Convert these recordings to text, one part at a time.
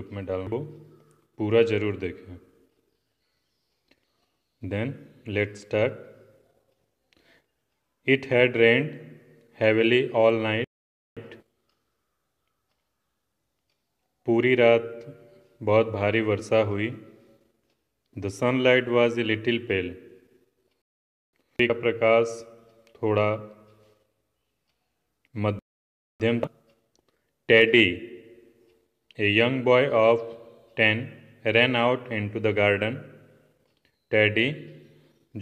रूप में डाल पूरा जरूर देखें then let start it had rain heavily all night पूरी रात बहुत भारी वर्षा हुई the sunlight was a little pale का प्रकाश थोड़ा मध्यम Teddy A young boy of 10 ran out into the garden. Teddy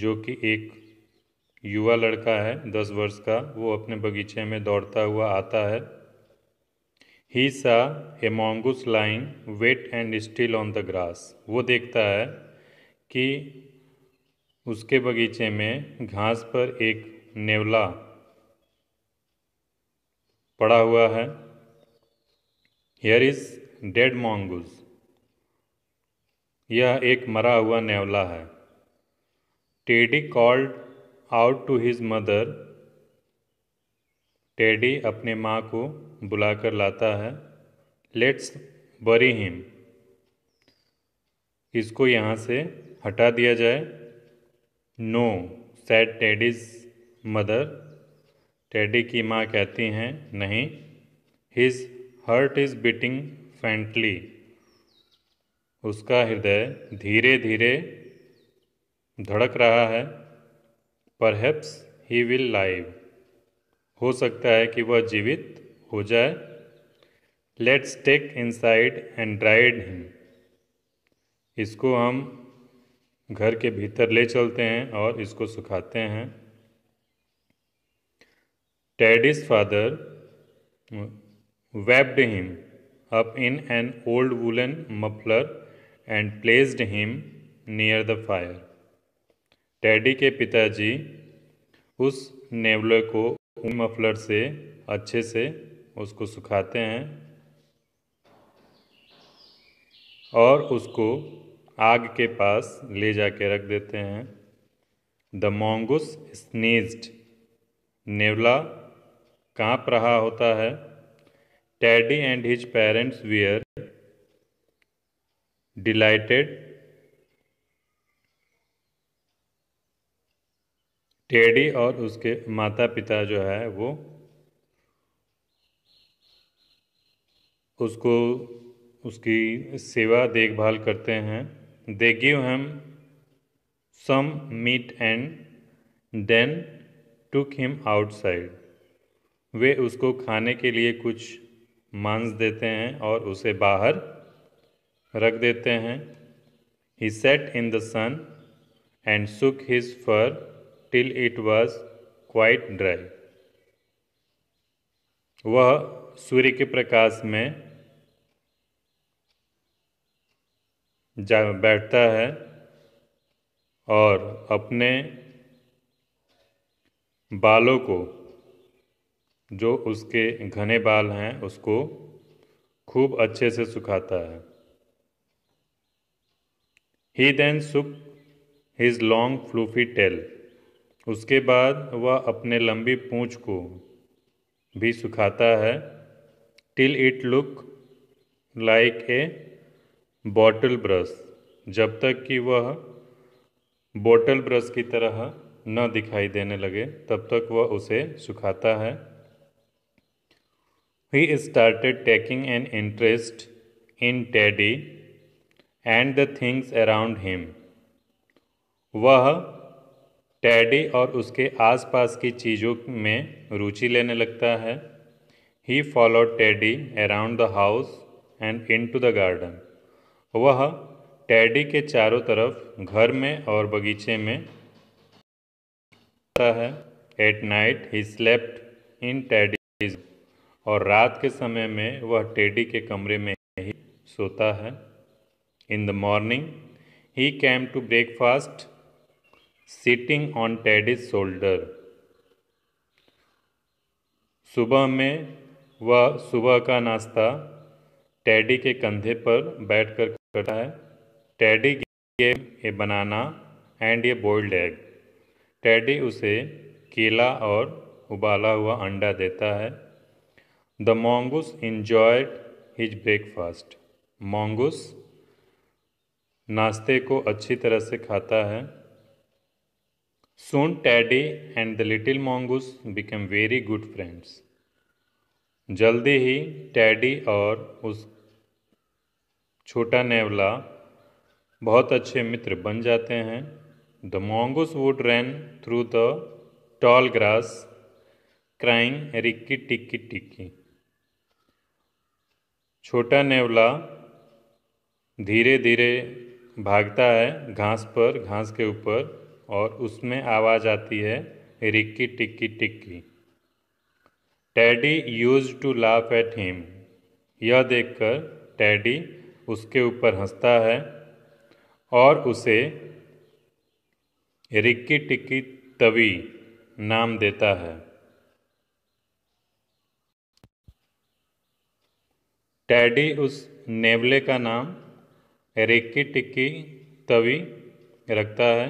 जो कि एक युवा लड़का है दस वर्ष का वो अपने बगीचे में दौड़ता हुआ आता है ही सा a mongoose lying wet and still on the grass वो देखता है कि उसके बगीचे में घास पर एक नेवला पड़ा हुआ है हेयर इज डेड मोंगूज यह एक मरा हुआ नेवला है Teddy called out to his mother Teddy अपने माँ को बुलाकर लाता है लेट्स बरी हिम इसको यहाँ से हटा दिया जाए no said Teddy's mother Teddy की माँ कहती हैं नहीं his heart is beating faintly उसका हृदय धीरे धीरे धड़क रहा है हैप्स ही विल लाइव हो सकता है कि वह जीवित हो जाए let's take inside and dried him इसको हम घर के भीतर ले चलते हैं और इसको सुखाते हैं Ted father wrapped him up in an old woolen muffler and placed him near the fire. Teddy के पिताजी उस नेवले को मफलर से अच्छे से उसको सुखाते हैं और उसको आग के पास ले जाके रख देते हैं द मोंगस स्नीज्ड नेवला काँप रहा होता है Teddy and his parents were delighted. teddy और उसके माता पिता जो है वो उसको उसकी सेवा देखभाल करते हैं they give him some meat and then took him outside वे उसको खाने के लिए कुछ मांस देते हैं और उसे बाहर रख देते हैं he set in the sun and shook his fur till it was quite dry वह सूर्य के प्रकाश में जा बैठता है और अपने बालों को जो उसके घने बाल हैं उसको खूब अच्छे से सुखाता है he then shook his long fluffy tail उसके बाद वह अपने लंबी पूँछ को भी सुखाता है till it look like a bottle brush जब तक कि वह बॉटल ब्रश की तरह न दिखाई देने लगे तब तक वह उसे सुखाता है he started taking an interest in Teddy and the things around him. वह टैडी और उसके आसपास की चीज़ों में रुचि लेने लगता है he follow Teddy around the house and into the garden वह टैडी के चारों तरफ घर में और बगीचे में है at night he slept in Teddy और रात के समय में वह टेडी के कमरे में ही सोता है in the morning he came to breakfast sitting on Teddy's shoulder सुबह में वह सुबह का नाश्ता टैडी के कंधे पर बैठकर करता है Teddy gave a banana and a boiled egg Teddy उसे केला और उबाला हुआ अंडा देता है the mongoose enjoyed his breakfast mongoose नाश्ते को अच्छी तरह से खाता है soon Teddy and the little mongoose become very good friends जल्दी ही टैडी और उस छोटा नेवला बहुत अच्छे मित्र बन जाते हैं the mongoose would run through the tall grass crying Rikki Tikki Tikki छोटा नेवला धीरे धीरे भागता है घास पर घास के ऊपर और उसमें आवाज़ आती है Rikki Tikki Tikki Teddy used to laugh at him यह देखकर टैडी उसके ऊपर हंसता है और उसे रिक्की टिक्की तवी नाम देता है टैडी उस नेवले का नाम रिक्की टिक्की तवी रखता है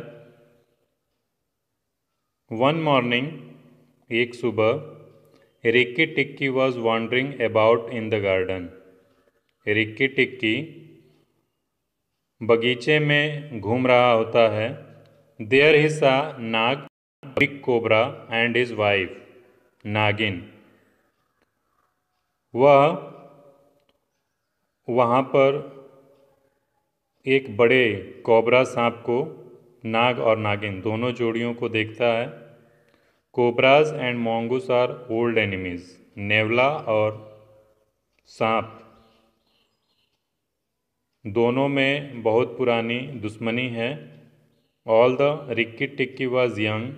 वन मॉर्निंग एक सुबह Rikki Tikki was wandering about in the garden Rikki Tikki बगीचे में घूम रहा होता है there he saw Nag big cobra and his wife Nagin वह वहाँ पर एक बड़े कोबरा सांप को नाग और नागिन दोनों जोड़ियों को देखता है cobras and mongoose are old enemies नेवला और सांप दोनों में बहुत पुरानी दुश्मनी है although Rikki Tikki was young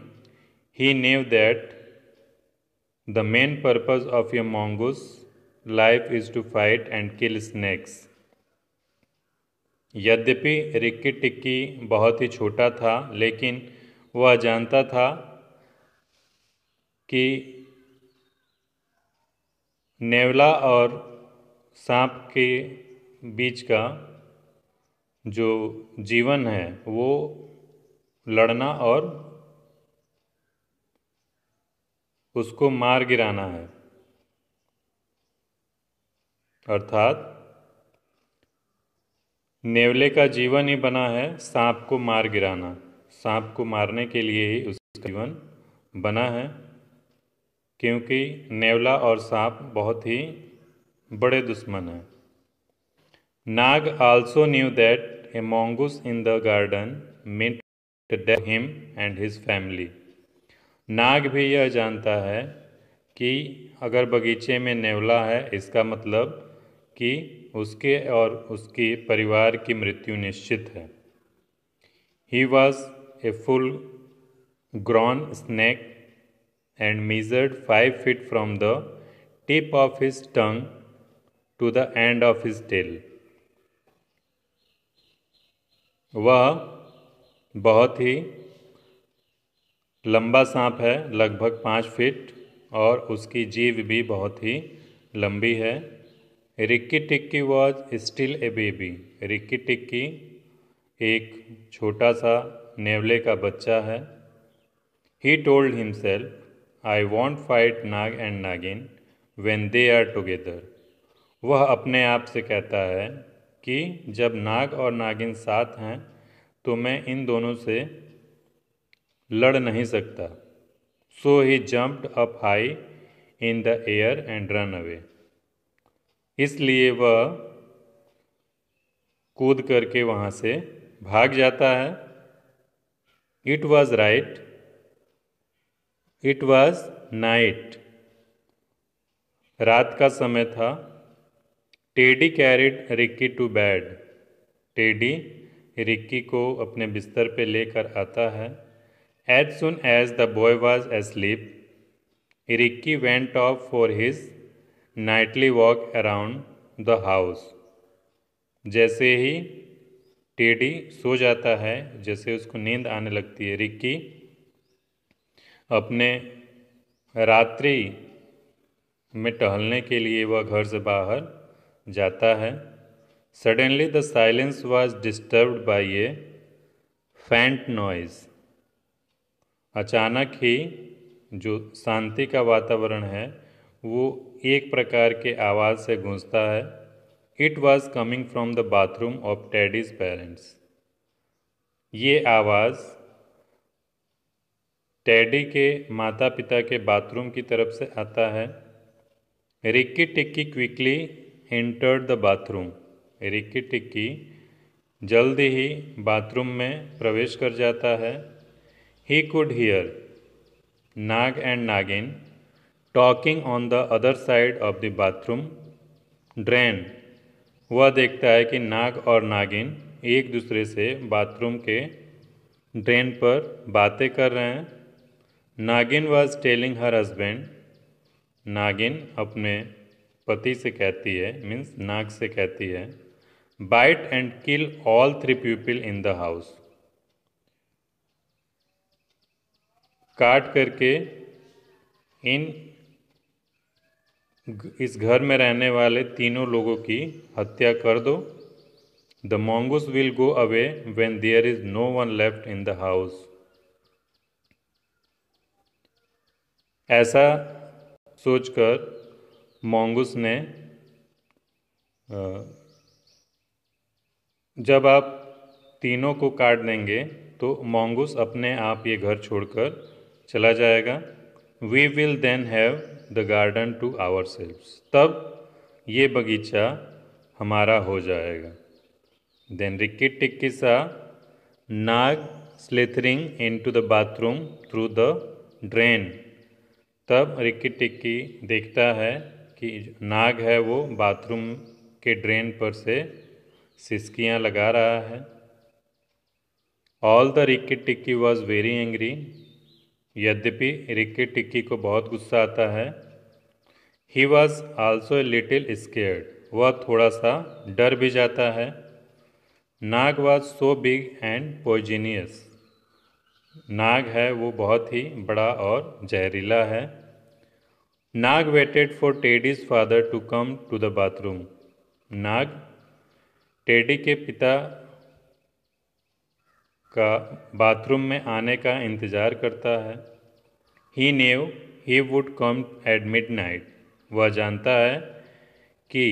he knew that the main purpose of a mongoose life is to fight and kill snakes यद्यपि रिक्की टिक्की बहुत ही छोटा था लेकिन वह जानता था कि नेवला और सांप के बीच का जो जीवन है वो लड़ना और उसको मार गिराना है अर्थात नेवले का जीवन ही बना है सांप को मार गिराना सांप को मारने के लिए ही उसका जीवन बना है क्योंकि नेवला और सांप बहुत ही बड़े दुश्मन हैं Nag also knew that a mongoose in the garden meant him and his family Nag भी यह जानता है कि अगर बगीचे में नेवला है इसका मतलब कि उसके और उसके परिवार की मृत्यु निश्चित है he was a full grown snake and measured five feet from the tip of his tongue to the end of his tail वह बहुत ही लंबा सांप है लगभग पाँच फीट और उसकी जीव भी बहुत ही लंबी है Rikki Tikki was still a baby Rikki Tikki एक छोटा सा नेवले का बच्चा है he told himself I won't fight Nag and Nagin when they are together वह अपने आप से कहता है कि जब नाग और नागिन साथ हैं तो मैं इन दोनों से लड़ नहीं सकता so he jumped up high in the air and run away इसलिए वह कूद करके वहाँ से भाग जाता है it was right it was night रात का समय था Teddy carried Rikki to bed Teddy Rikki को अपने बिस्तर पे लेकर आता है as soon as the boy was asleep Rikki went off for his nightly walk around the house जैसे ही टेडी सो जाता है जैसे उसको नींद आने लगती है रिक्की अपने रात्रि में टहलने के लिए वह घर से बाहर जाता है suddenly the silence was disturbed by a faint noise अचानक ही जो शांति का वातावरण है वो एक प्रकार के आवाज़ से गूंजता है it was coming from the bathroom of Teddy's parents ये आवाज़ टैडी के माता पिता के बाथरूम की तरफ से आता है Rikki Tikki quickly entered the bathroom Rikki Tikki जल्द ही बाथरूम में प्रवेश कर जाता है he could hear Nag and Nagin talking on the other side of the bathroom drain वह देखता है कि नाग और नागिन एक दूसरे से बाथरूम के ड्रेन पर बातें कर रहे हैं नागिन वॉज टेलिंग हर हस्बैंड नागिन अपने पति से कहती है मीन्स नाग से कहती है bite and kill all three people in the house काट करके इन इस घर में रहने वाले तीनों लोगों की हत्या कर दो the mongoose will go away when there is no one left in the house ऐसा सोचकर मोंगस ने जब आप तीनों को काट देंगे तो मोंगूस अपने आप ये घर छोड़कर चला जाएगा we will then have the garden to ourselves तब ये बगीचा हमारा हो जाएगा then Rikki Tikki saw Nag slithering into the bathroom through the drain तब रिक्की टिक्की देखता है कि नाग है वो बाथरूम के ड्रेन पर से सिसकियाँ लगा रहा है although Rikki Tikki was very angry यद्यपि रिक्की टिक्की को बहुत गुस्सा आता है he was also a little scared वह थोड़ा सा डर भी जाता है Nag was so big and poisonous Nag है वो बहुत ही बड़ा और जहरीला है Nag waited for Teddy's father to come to the bathroom Nag Teddy के पिता का बाथरूम में आने का इंतज़ार करता है he knew he would come at midnight वह जानता है कि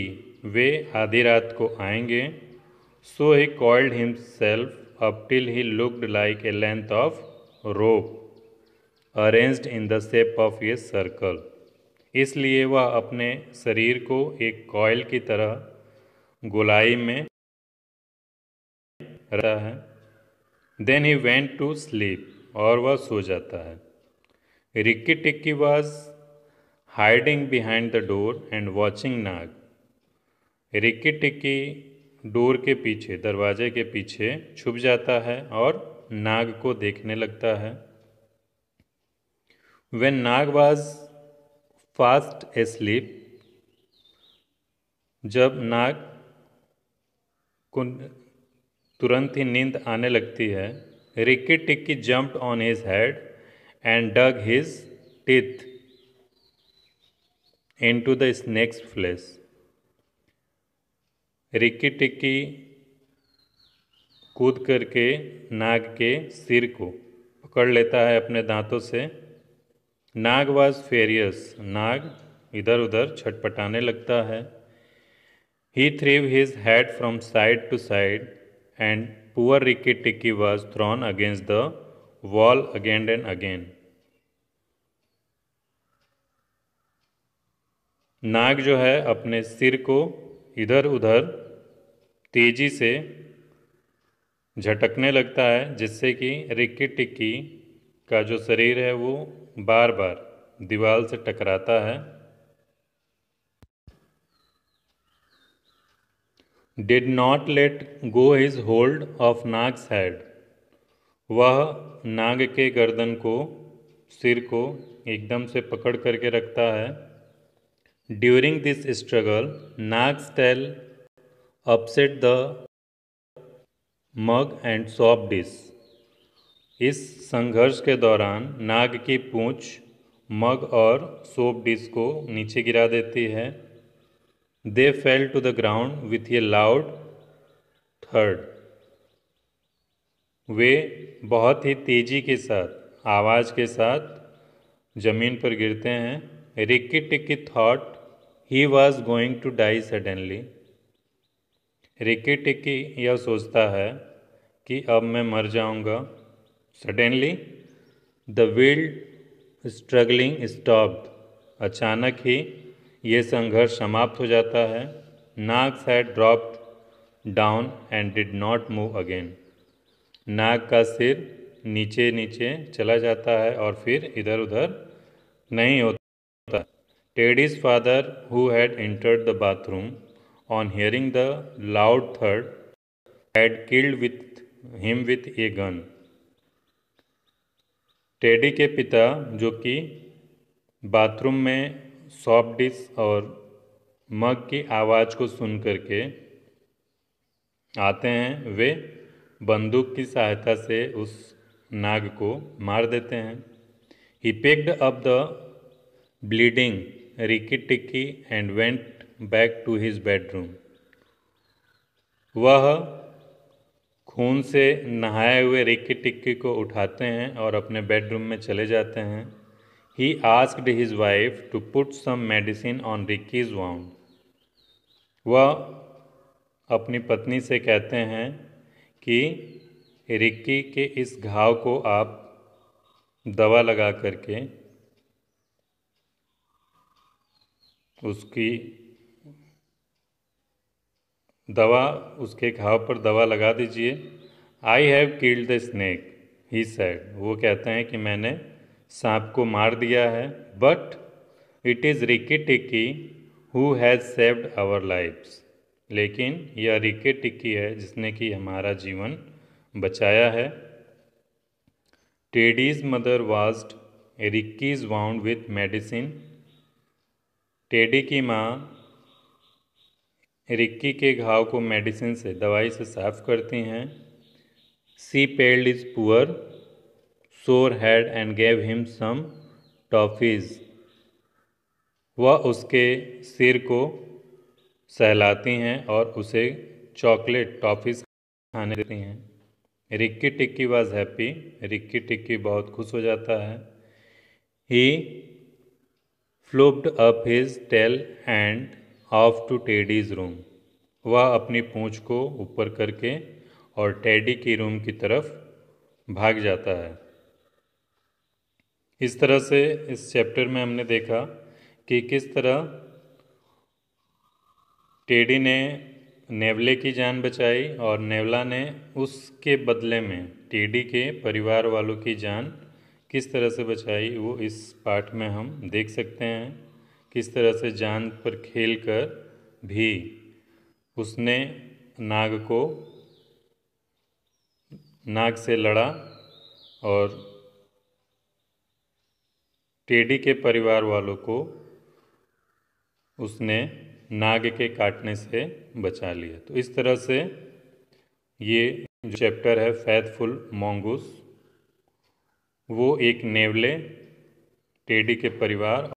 वे आधी रात को आएंगे so he coiled himself up till he looked like a length of rope arranged in the shape of a circle इसलिए वह अपने शरीर को एक कॉयल की तरह गोलाई में रहा है then he went to sleep और वह सो जाता है Rikki Tikki was hiding behind the door and watching Nag Rikki Tikki door के पीछे दरवाजे के पीछे छुप जाता है और नाग को देखने लगता है when Nag was fast asleep जब नाग को तुरंत ही नींद आने लगती है Rikki Tikki jumped on his head and dug his teeth into the snake's flesh Rikki Tikki कूद करके नाग के सिर को पकड़ लेता है अपने दांतों से नाग वाज फेरियस नाग इधर उधर छटपटाने लगता है he threw his head from side to side and poor Rikki Tikki was thrown against the wall again and again. Nag जो है अपने सिर को इधर उधर तेजी से झटकने लगता है जिससे कि रिक्की टिक्की का जो शरीर है वो बार बार दीवार से टकराता है did not let go his hold of Nag's head वह नाग के गर्दन को सिर को एकदम से पकड़ करके रखता है during this struggle Nag's tail upset the mug and soap dish इस संघर्ष के दौरान नाग की पूंछ मग और सोप डिस को नीचे गिरा देती है They fell to the ground with a loud थर्ड वे बहुत ही तेजी के साथ आवाज़ के साथ जमीन पर गिरते हैं Rikki Tikki thought he was going to die suddenly Rikki Tikki यह सोचता है कि अब मैं मर जाऊंगा suddenly the wild struggling stopped अचानक ही ये संघर्ष समाप्त हो जाता है Nag head dropped down and did not move again Nag का सिर नीचे नीचे चला जाता है और फिर इधर उधर नहीं होता Teddy's father who had entered the bathroom on hearing the loud थर्ड had killed with him with a gun Teddy के पिता जो कि बाथरूम में सॉफ्ट डिश और मग की आवाज़ को सुन करके आते हैं वे बंदूक की सहायता से उस नाग को मार देते हैं he picked up the bleeding Rikki Tikki and went back to his bedroom वह खून से नहाए हुए रिक्की टिक्की को उठाते हैं और अपने बेडरूम में चले जाते हैं He asked his wife to put some medicine on Ricky's wound. वह अपनी पत्नी से कहते हैं कि रिक्की के इस घाव को आप दवा लगा करके उसकी दवा उसके घाव पर दवा लगा दीजिए I have killed the snake he said वो कहते हैं कि मैंने सांप को मार दिया है but it is Rikki Tikki who has saved our lives लेकिन यह रिके टिक्की है जिसने कि हमारा जीवन बचाया है Teddy's mother washed Rikki's wound with medicine Teddy की माँ रिक्की के घाव को मेडिसिन से दवाई से साफ करती हैं she patted his poor sore head and gave him some toffees वह उसके सिर को सहलाती हैं और उसे चॉकलेट टॉफीज खाने देती हैं Rikki Tikki was happy Rikki Tikki बहुत खुश हो जाता है he fluffed up his tail and off to Teddy's room वह अपनी पूँछ को ऊपर करके और टेडी की रूम की तरफ भाग जाता है इस तरह से इस चैप्टर में हमने देखा कि किस तरह टेडी ने नेवले की जान बचाई और नेवला ने उसके बदले में टेडी के परिवार वालों की जान किस तरह से बचाई वो इस पाठ में हम देख सकते हैं किस तरह से जान पर खेल कर भी उसने नाग को नाग से लड़ा और टेडी के परिवार वालों को उसने नाग के काटने से बचा लिया तो इस तरह से ये जो चैप्टर है फैथफुल मोंगूस वो एक नेवले टेडी के परिवार